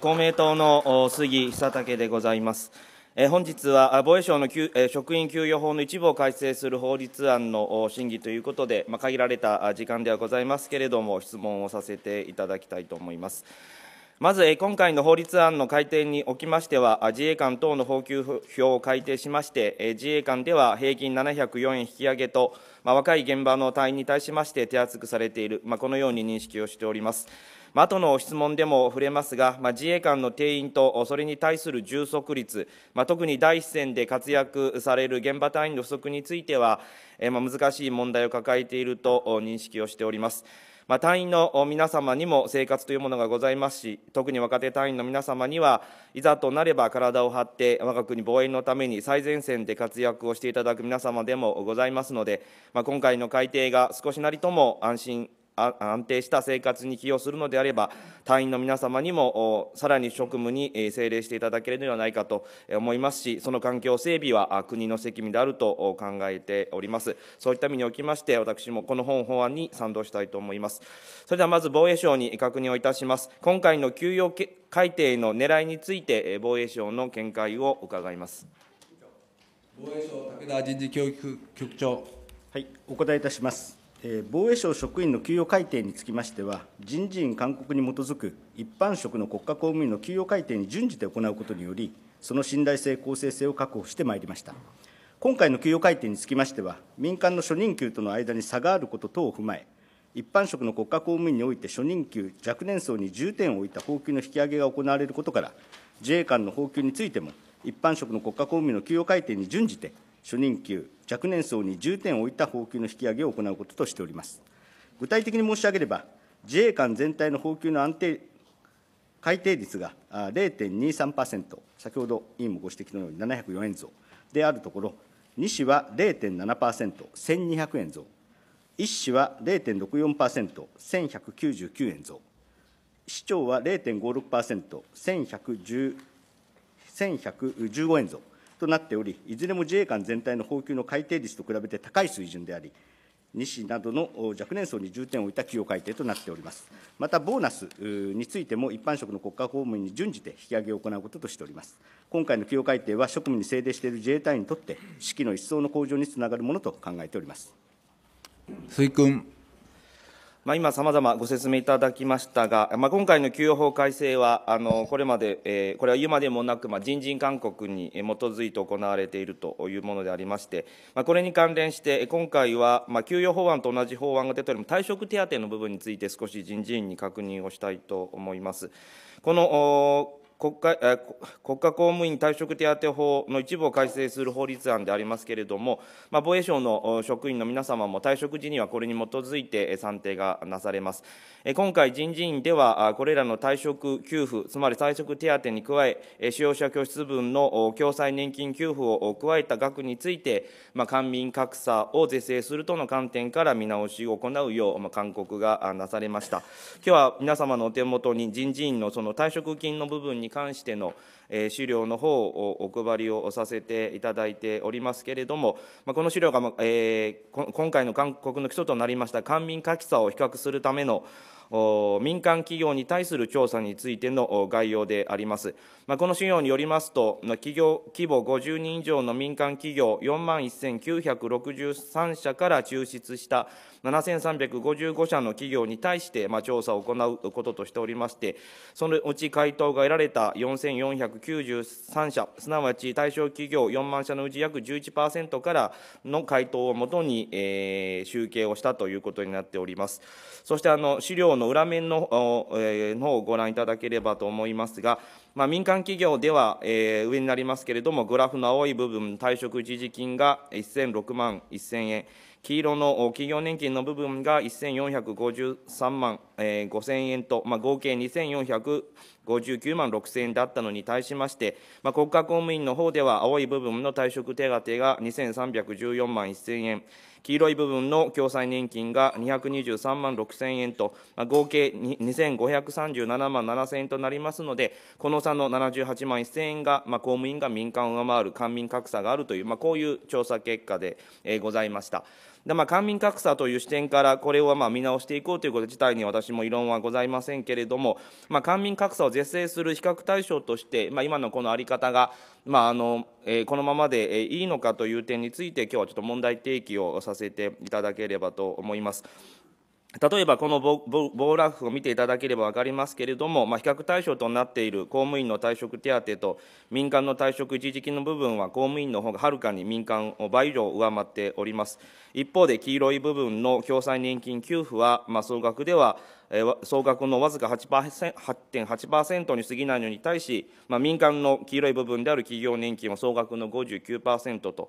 公明党の杉久武でございます。本日は防衛省の職員給与法の一部を改正する法律案の審議ということで、限られた時間ではございますけれども、質問をさせていただきたいと思います。まず、今回の法律案の改定におきましては、自衛官等の報給表を改定しまして、自衛官では平均704円引き上げと、まあ、若い現場の隊員に対しまして手厚くされている、まあ、このように認識をしております。まあ後の質問でも触れますが、まあ、自衛官の定員とそれに対する充足率、まあ、特に第一線で活躍される現場隊員の不足については、えまあ、難しい問題を抱えていると認識をしております。まあ、隊員の皆様にも生活というものがございますし、特に若手隊員の皆様には、いざとなれば体を張って、我が国防衛のために最前線で活躍をしていただく皆様でもございますので、まあ、今回の改定が少しなりとも安心安定した生活に寄与するのであれば、隊員の皆様にもさらに職務に政令していただけるのではないかと思いますし、その環境整備は国の責務であると考えております。そういった意味におきまして、私もこの本法案に賛同したいと思います。それではまず防衛省に確認をいたします。今回の給与改定の狙いについて、防衛省の見解を伺います。防衛省武田人事教育局長。はい、お答えいたします。防衛省職員の給与改定につきましては、人事院勧告に基づく一般職の国家公務員の給与改定に準じて行うことにより、その信頼性、公正性を確保してまいりました。今回の給与改定につきましては、民間の初任給との間に差があること等を踏まえ、一般職の国家公務員において初任給、若年層に重点を置いた報給の引き上げが行われることから、自衛官の報給についても、一般職の国家公務員の給与改定に準じて、初任給、若年層に重点を置いた俸給の引き上げを行うこととしております。具体的に申し上げれば、自衛官全体の俸給の安定改定率が0.23%、先ほど委員もご指摘のように704円増であるところ、2市は0.7%、1200円増、1市は0.64%、1199円増、市長は0.56%、1115円増となっており、いずれも自衛官全体の俸給の改定率と比べて高い水準であり、西などの若年層に重点を置いた企業改定となっております。また、ボーナスについても、一般職の国家公務員に準じて引き上げを行うこととしております。今回の企業改定は、職務に制定している自衛隊員にとって、士気の一層の向上につながるものと考えております。鈴君。まあ、今、さまざまご説明いただきましたが、まあ、今回の給与法改正は、あのこれまで、えー、これは言うまでもなく、まあ、人事勧告に基づいて行われているというものでありまして、まあ、これに関連して、今回は、まあ、給与法案と同じ法案が出ており、退職手当の部分について、少し人事院に確認をしたいと思います。この国家国家公務員退職手当法の一部を改正する法律案でありますけれども、まあ、防衛省の職員の皆様も退職時にはこれに基づいて算定がなされます。今回、人事院では、これらの退職給付、つまり退職手当に加え、使用者拠出分の共済年金給付を加えた額について、まあ、官民格差を是正するとの観点から見直しを行うよう、まあ、勧告がなされました。今日は皆様のお手元に人事院のその退職金の部分にに関しての資料の方をお配りをさせていただいておりますけれども、この資料が、今回の韓国の基礎となりました官民格差を比較するための民間企業に対する調査についての概要であります。まこの資料によりますと、企業規模50人以上の民間企業4万1963社から抽出した7355社の企業に対して、まあ、調査を行うこととしておりまして、そのうち回答が得られた4493社、すなわち対象企業4万社のうち約11%からの回答をもとに、えー、集計をしたということになっております。そしてあの資料の裏面の,、えー、のをご覧いただければと思いますが、まあ、民間企業では、えー、上になりますけれども、グラフの青い部分、退職一時金が1006万1000円、黄色の企業年金の部分が1453万、えー、5000円と、まあ、合計2459万6000円だったのに対しまして、まあ、国家公務員の方では青い部分の退職手当が2314万1000円黄色い部分の共済年金が223万6000円と、まあ、合計2537万7000円となりますので、この差の78万1000円が、まあ、公務員が民間を上回る官民格差があるという、まあ、こういう調査結果で、えー、ございました。で、まあ、官民格差という視点からこれをまあ見直していこうということ自体に私も異論はございませんけれども、まあ、官民格差を是正する比較対象として、まあ、今のこの在り方が、まああのえー、このままでいいのかという点について今日はちょっと問題提起をさせていただければと思います。例えばこの棒ラフを見ていただければ分かりますけれども、まあ、比較対象となっている公務員の退職手当と民間の退職一時金の部分は公務員の方がはるかに民間を倍以上上回っております一方で黄色い部分の共済年金給付は、まあ、総額では総額のわずか8.8%に過ぎないのに対し、まあ、民間の黄色い部分である企業年金は総額の59%と、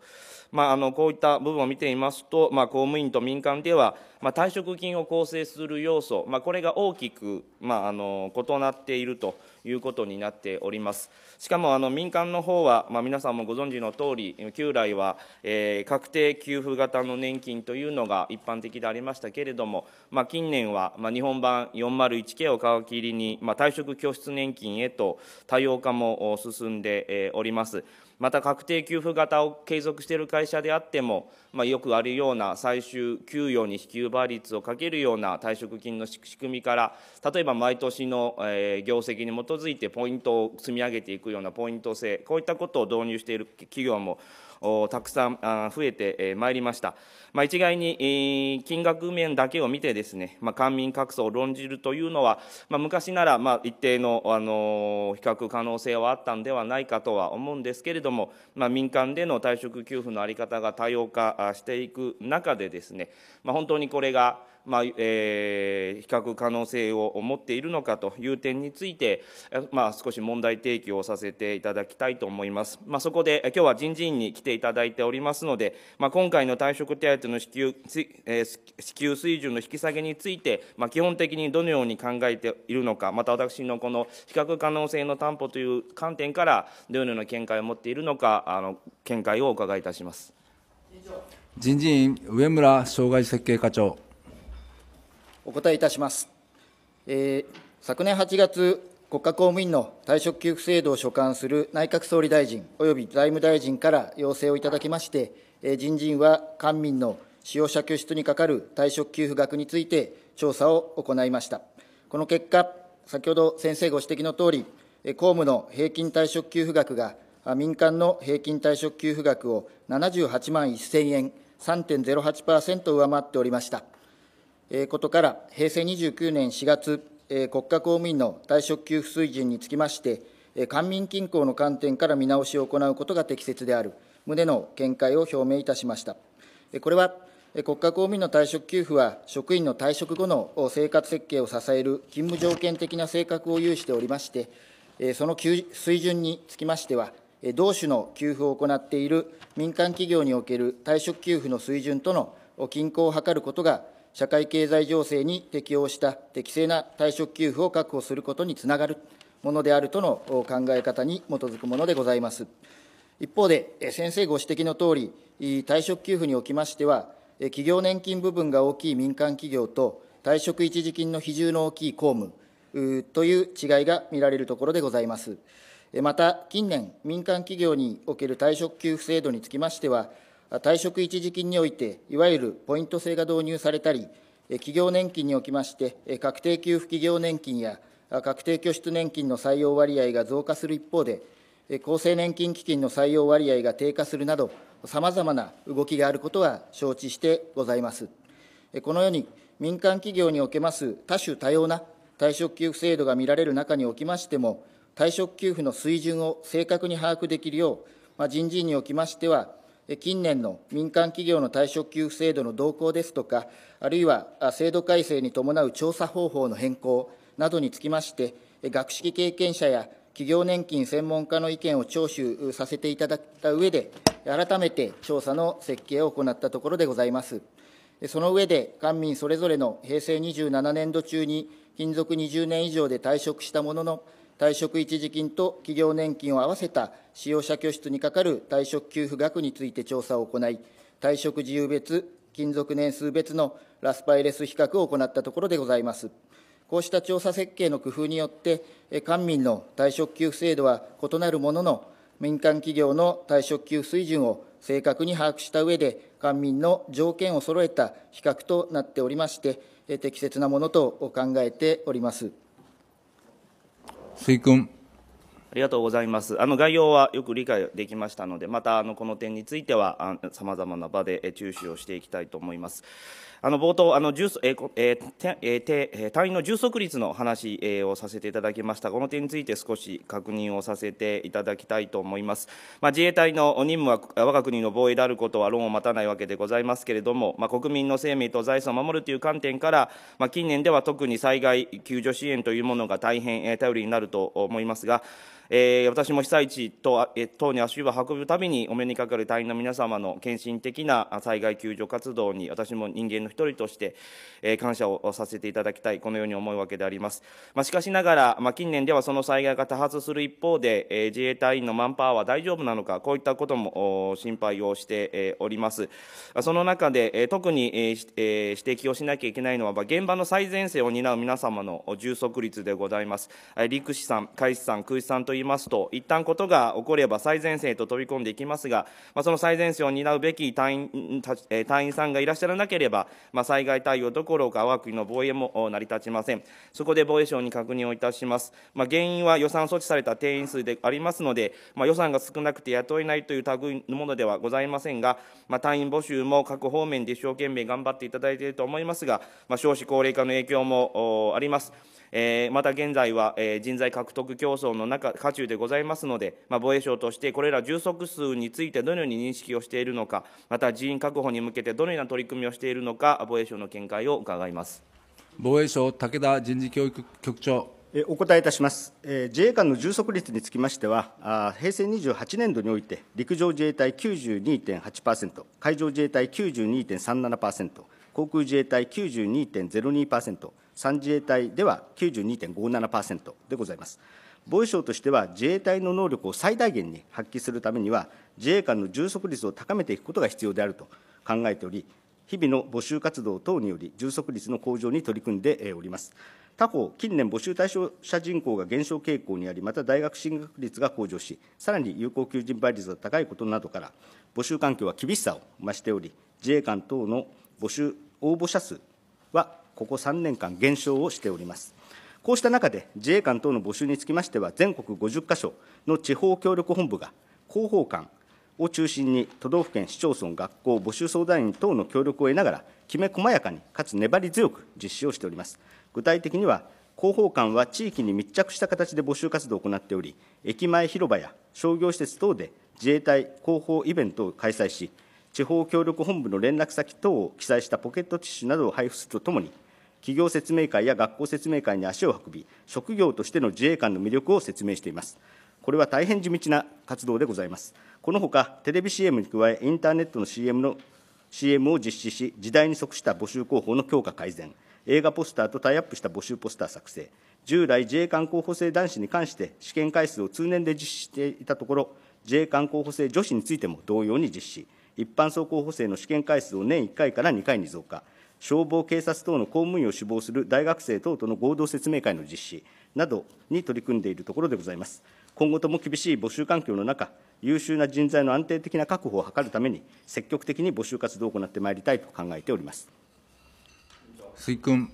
まあ、あのこういった部分を見ていますと、まあ、公務員と民間では、まあ、退職金を構成する要素、まあ、これが大きく、まあ、あの異なっているということになっておりますしかもあの民間の方は、まあ、皆さんもご存知の通り旧来は、えー、確定給付型の年金というのが一般的でありましたけれども、まあ、近年は、まあ、日本版 401K を皮切りに、まあ、退職拠出年金へと多様化も進んでおります。また確定給付型を継続している会社であっても、まあ、よくあるような最終給与に引き奪率をかけるような退職金の仕組みから例えば毎年の、え業績に基づいてポイントを積み上げていくようなポイント制こういったことを導入している企業もたくさん増えてまいりました。まあ、一概に金額面だけを見てですね、まあ、官民格差を論じるというのは、まあ、昔ならまあ一定の、あの比較可能性はあったんではないかとは思うんですけれども、まあ、民間での退職給付の在り方が多様化していく中でですね、まあ、本当にこれがまあえー、比較可能性を持っているのかという点について、まあ、少し問題提起をさせていただきたいと思います。まあ、そこで今日は人事院に来ていただいておりますので、まあ、今回の退職手当の支給,、えー、支給水準の引き下げについて、まあ、基本的にどのように考えているのか、また私のこの比較可能性の担保という観点から、どのような見解を持っているのか、あの見解をお伺いいたします。人事院上村障害設計課長お答えいたします。えー、昨年8月、国家公務員の退職給付制度を所管する内閣総理大臣及び財務大臣から要請をいただきまして、えー、人事院は官民の使用者拠出に係る退職給付額について調査を行いました。この結果、先ほど先生ご指摘のとおり、公務の平均退職給付額が民間の平均退職給付額を78万1000円、3.08%上回っておりました。ことから、平成29年4月、国家公務員の退職給付水準につきまして、官民均衡の観点から見直しを行うことが適切である旨の見解を表明いたしました。これは国家公務員の退職給付は、職員の退職後の生活設計を支える勤務条件的な性格を有しておりまして、その水準につきましては、同種の給付を行っている民間企業における退職給付の水準との均衡を図ることが社会経済情勢に適応した適正な退職給付を確保することにつながるものであるとの考え方に基づくものでございます。一方で、先生ご指摘のとおり、退職給付におきましては、企業年金部分が大きい民間企業と、退職一時金の比重の大きい公務という違いが見られるところでございます。また、近年、民間企業における退職給付制度につきましては、退職一時金において、いわゆるポイント制が導入されたり、企業年金におきまして、確定給付企業年金や確定拠出年金の採用割合が増加する一方で、厚生年金基金の採用割合が低下するなど、さまざまな動きがあることは承知してございます。このように、民間企業におけます多種多様な退職給付制度が見られる中におきましても、退職給付の水準を正確に把握できるよう、人事院におきましては、近年の民間企業の退職給付制度の動向ですとか、あるいは制度改正に伴う調査方法の変更などにつきまして、学識経験者や企業年金専門家の意見を聴取させていただいた上で、改めて調査の設計を行ったところでございます。その上で、官民それぞれの平成27年度中に勤続20年以上で退職したものの、退職一時金と企業年金を合わせた使用者拠出にかかる退職給付額について調査を行い、退職自由別、勤続年数別のラスパイレス比較を行ったところでございます。こうした調査設計の工夫によって、官民の退職給付制度は異なるものの、民間企業の退職給付水準を正確に把握した上で、官民の条件を揃えた比較となっておりまして、適切なものと考えております。水君ありがとうございます。あの概要はよく理解できましたので、またあのこの点については、さまざまな場で注視をしていきたいと思います。あの冒頭あの重、えーえーえー、隊員の充足率の話、えー、をさせていただきました、この点について少し確認をさせていただきたいと思います。まあ、自衛隊の任務は我が国の防衛であることは論を待たないわけでございますけれども、まあ、国民の生命と財産を守るという観点から、まあ、近年では特に災害救助支援というものが大変、えー、頼りになると思いますが、えー、私も被災地と、えー、等に足を運ぶたびにお目にかかる隊員の皆様の献身的な災害救助活動に私も人間の一人として、えー、感謝をさせていただきたい、このように思うわけであります。まあ、しかしながら、まあ、近年ではその災害が多発する一方で、えー、自衛隊員のマンパワーは大丈夫なのか、こういったことも心配をして、えー、おります。その中で、えー、特に、えーえー、指摘をしなきゃいけないのは、まあ、現場の最前線を担う皆様の充足率でございます。陸士さん、海士さん、空士さんといいますと、一旦ことが起これば最前線へと飛び込んでいきますが、まあ、その最前線を担うべき隊員隊員さんがいらっしゃらなければ、まあ、災害対応どころか我が国の防衛も成り立ちません。そこで防衛省に確認をいたします。まあ、原因は予算措置された定員数でありますので、まあ、予算が少なくて雇えないという類のものではございませんが、まあ、隊員募集も各方面で一生懸命頑張っていただいていると思いますが、まあ、少子高齢化の影響もあります。えー、また現在は、えー、人材獲得競争の中、渦中でございますので、まあ、防衛省としてこれら充足数についてどのように認識をしているのか、また人員確保に向けてどのような取り組みをしているのか、か、防衛省の見解を伺います防衛省、武田人事教育局長。お答えいたします。自衛官の充足率につきましては、平成28年度において、陸上自衛隊92.8%、海上自衛隊92.37%、航空自衛隊92.02%、三自衛隊では92.57%でございます。防衛省としては、自衛隊の能力を最大限に発揮するためには、自衛官の充足率を高めていくことが必要であると考えており、日々の募集活動等により、充足率の向上に取り組んでおります。他方、近年募集対象者人口が減少傾向にあり、また大学進学率が向上し、さらに有効求人倍率が高いことなどから、募集環境は厳しさを増しており、自衛官等の募集応募者数は、ここ3年間減少をしております。こうした中で、自衛官等の募集につきましては、全国50か所の地方協力本部が、広報官、を中心に都道府県、市町村、学校、募集相談員等の協力を得ながら、きめ細やかにかつ粘り強く実施をしております。具体的には広報官は地域に密着した形で募集活動を行っており、駅前広場や商業施設等で自衛隊広報イベントを開催し、地方協力本部の連絡先等を記載したポケットティッシュなどを配布するとともに、企業説明会や学校説明会に足を運び、職業としての自衛官の魅力を説明しています。これは大変地道な活動でございます。このほか、テレビ CM に加え、インターネットの CM の CM を実施し、時代に即した募集広報の強化改善、映画ポスターとタイアップした募集ポスター作成、従来自衛官候補生男子に関して試験回数を通年で実施していたところ、自衛官候補生女子についても同様に実施、一般総候補生の試験回数を年1回から2回に増加、消防、警察等の公務員を志望する大学生等との合同説明会の実施などに取り組んでいるところでございます。今後とも厳しい募集環境の中、優秀な人材の安定的な確保を図るために、積極的に募集活動を行ってまいりたいと考えております。水君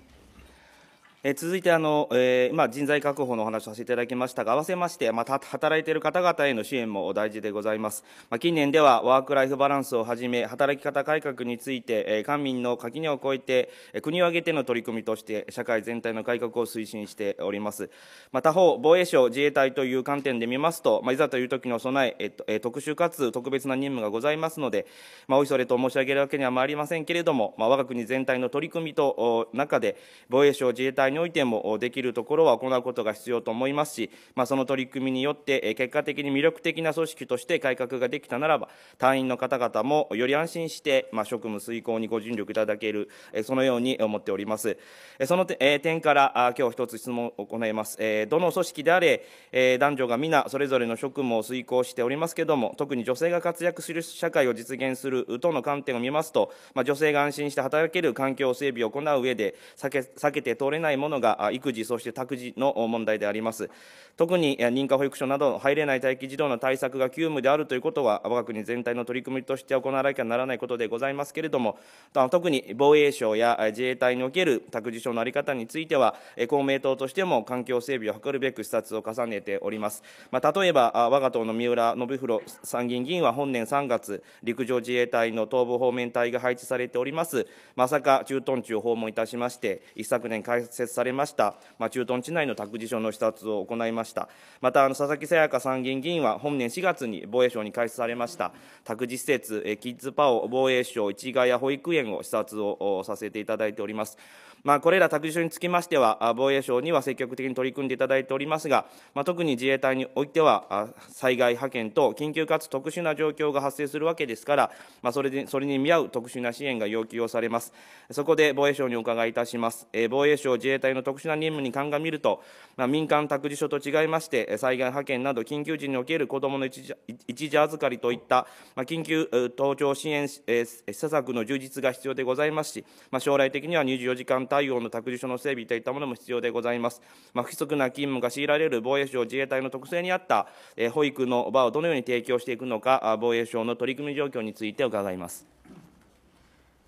え続いてあの、えー今、人材確保のお話をさせていただきましたが、合わせまして、また働いている方々への支援も大事でございます。まあ、近年ではワーク・ライフ・バランスをはじめ、働き方改革について、え官民の垣根を越えて、国を挙げての取り組みとして、社会全体の改革を推進しております。まあ、他方、防衛省、自衛隊という観点で見ますと、まあ、いざという時の備え、えっとえ特殊かつ特別な任務がございますので、まあ、おいそれと申し上げるわけにはまいりませんけれども、まあ、我が国全体の取り組みと中で、防衛省、自衛隊においてもできるところは行うことが必要と思いますし、まあ、その取り組みによって結果的に魅力的な組織として改革ができたならば隊員の方々もより安心して、まあ、職務遂行にご尽力いただけるそのように思っておりますその点から今日一つ質問を行いますどの組織であれ男女が皆それぞれの職務を遂行しておりますけれども特に女性が活躍する社会を実現するとの観点を見ますと、まあ、女性が安心して働ける環境整備を行う上で避け避けて通れない問ものが育児そして託児の問題であります特に認可保育所など入れない待機児童の対策が急務であるということは我が国全体の取り組みとして行わなきゃならないことでございますけれども特に防衛省や自衛隊における託児所の在り方については公明党としても環境整備を図るべく視察を重ねております、まあ、例えば我が党の三浦信弘参議院議員は本年3月陸上自衛隊の東部方面隊が配置されておりますまさか駐屯地を訪問いたしまして一昨年開設されました、まあ、駐屯地内の託児所の視察を行いました、またあの佐々木さやか参議院議員は本年4月に防衛省に開設されました託児施設、キッズパオ防衛省市ヶ谷保育園を視察をさせていただいております。まあ、これら託児所につきましては、防衛省には積極的に取り組んでいただいておりますが、まあ、特に自衛隊においては、災害派遣と緊急かつ特殊な状況が発生するわけですから、まあ、それでそれに見合う特殊な支援が要求をされます。そこで防衛省にお伺いいたします。えー、防衛省自衛隊の特殊な任務に鑑みると、まあ、民間託児所と違いまして、災害派遣など緊急時における子どもの一時一時預かりといった、まあ、緊急登庁支援施策の充実が必要でございますし、まあ、将来的には24時間対応の託児所の整備といったものも必要でございます。まあ、不規則な勤務が強いられる防衛省自衛隊の特性に合った、え保育の場をどのように提供していくのか、防衛省の取り組み状況について伺います。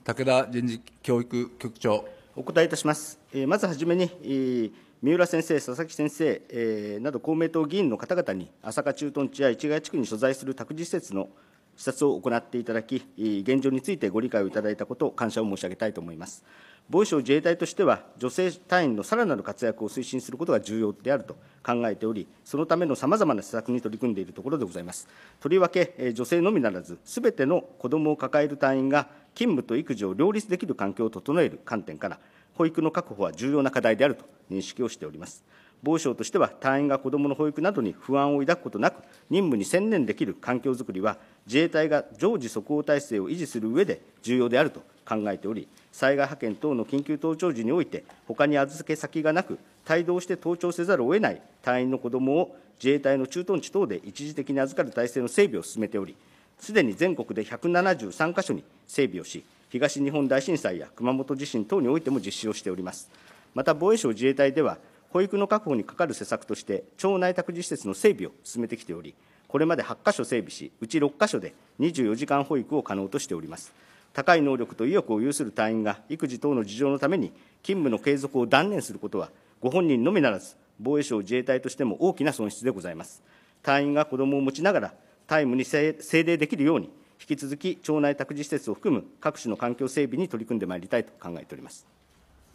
武田人事教育局長。お答えいたします。えまずはじめに、えー三浦先生、佐々木先生、えー、など公明党議員の方々に、朝霞駐屯地や市街地区に所在する託児施設の視察を行っていただき、現状についてご理解をいただいたことを感謝を申し上げたいと思います。防衛省自衛隊としては、女性隊員のさらなる活躍を推進することが重要であると考えており、そのためのさまざまな施策に取り組んでいるところでございます。とりわけ、女性のみならず、すべての子どもを抱える隊員が勤務と育児を両立できる環境を整える観点から、保育の確保は重要な課題であると認識をしております。防省としては、隊員が子どもの保育などに不安を抱くことなく、任務に専念できる環境づくりは、自衛隊が常時即応体制を維持する上で重要であると考えており、災害派遣等の緊急登庁時において、ほかに預け先がなく、帯同して登庁せざるを得ない隊員の子どもを自衛隊の駐屯地等で一時的に預かる体制の整備を進めており、すでに全国で173か所に整備をし、東日本大震災や熊本地震等においても実施をしております。また防衛省自衛隊では保育の確保にかかる施策として町内託児施設の整備を進めてきておりこれまで8箇所整備しうち6箇所で24時間保育を可能としております高い能力と意欲を有する隊員が育児等の事情のために勤務の継続を断念することはご本人のみならず防衛省自衛隊としても大きな損失でございます隊員が子どもを持ちながらタイムに政令できるように引き続き町内託児施設を含む各種の環境整備に取り組んでまいりたいと考えております。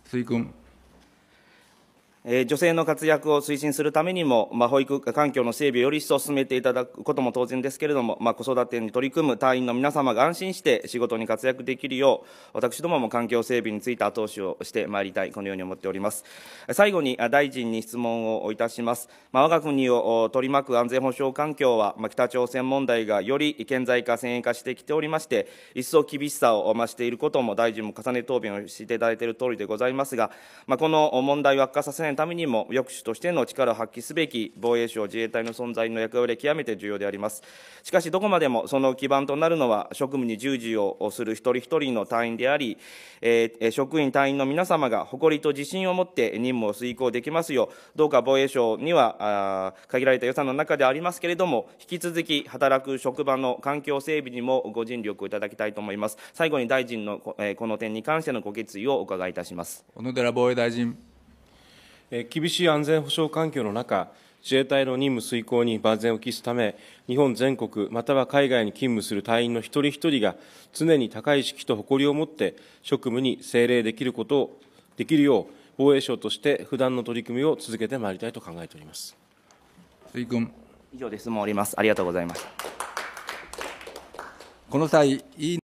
水君女性の活躍を推進するためにも、まあ、保育環境の整備をより一層進めていただくことも当然ですけれども、まあ、子育てに取り組む隊員の皆様が安心して仕事に活躍できるよう、私どもも環境整備について後押しをしてまいりたい、このように思っております。最後に大臣に質問をいたします。まあ、我が国を取り巻く安全保障環境は、まあ、北朝鮮問題がより顕在化、先鋭化してきておりまして、一層厳しさを増していることも大臣も重ね答弁をしていただいているとおりでございますが、まあ、この問題を悪化させないのためにも、抑止としての力を発揮すべき防衛省自衛隊の存在の役割は極めて重要であります。しかし、どこまでもその基盤となるのは、職務に従事をする一人一人の隊員であり、え職員、隊員の皆様が誇りと自信を持って任務を遂行できますよう、どうか防衛省には限られた予算の中でありますけれども、引き続き働く職場の環境整備にもご尽力をいただきたいと思います。最後に大臣のこの点に関してのご決意をお伺いいたします。小野寺防衛大臣厳しい安全保障環境の中、自衛隊の任務遂行に万全を期すため、日本全国、または海外に勤務する隊員の一人一人が、常に高い意識と誇りを持って、職務に精霊できることを、できるよう、防衛省として普段の取り組みを続けてまいりたいと考えております。水君以上で質問おります。ありがとうございます。この際、